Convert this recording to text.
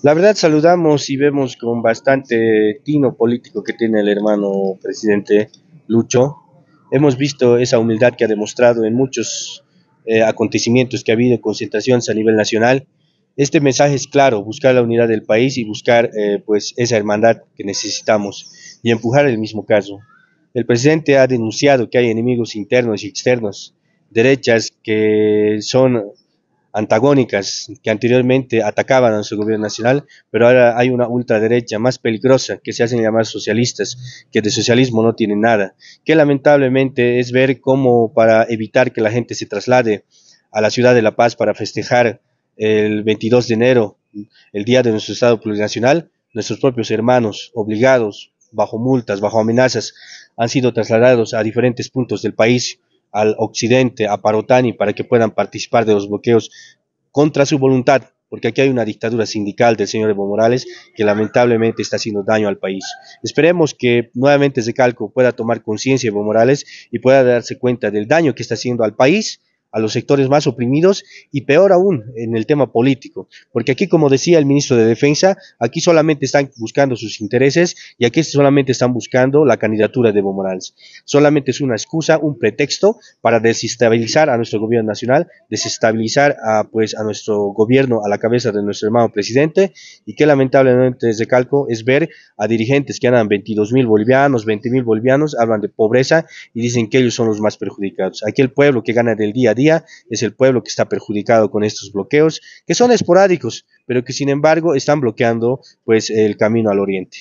La verdad saludamos y vemos con bastante tino político que tiene el hermano presidente Lucho. Hemos visto esa humildad que ha demostrado en muchos eh, acontecimientos que ha habido, concentraciones a nivel nacional. Este mensaje es claro, buscar la unidad del país y buscar eh, pues esa hermandad que necesitamos y empujar el mismo caso. El presidente ha denunciado que hay enemigos internos y externos, derechas que son antagónicas que anteriormente atacaban a nuestro gobierno nacional, pero ahora hay una ultraderecha más peligrosa que se hacen llamar socialistas, que de socialismo no tienen nada, que lamentablemente es ver cómo para evitar que la gente se traslade a la ciudad de La Paz para festejar el 22 de enero, el día de nuestro Estado plurinacional, nuestros propios hermanos obligados, bajo multas, bajo amenazas, han sido trasladados a diferentes puntos del país al occidente, a Parotani, para que puedan participar de los bloqueos contra su voluntad, porque aquí hay una dictadura sindical del señor Evo Morales que lamentablemente está haciendo daño al país. Esperemos que nuevamente ese Calco pueda tomar conciencia Evo Morales y pueda darse cuenta del daño que está haciendo al país a los sectores más oprimidos y peor aún en el tema político, porque aquí como decía el ministro de Defensa, aquí solamente están buscando sus intereses y aquí solamente están buscando la candidatura de Evo Morales. Solamente es una excusa, un pretexto para desestabilizar a nuestro gobierno nacional, desestabilizar a pues a nuestro gobierno a la cabeza de nuestro hermano presidente y que lamentablemente desde Calco es ver a dirigentes que andan 22 mil bolivianos, 20 mil bolivianos, hablan de pobreza y dicen que ellos son los más perjudicados. Aquí el pueblo que gana del día día es el pueblo que está perjudicado con estos bloqueos, que son esporádicos, pero que sin embargo están bloqueando pues el camino al oriente.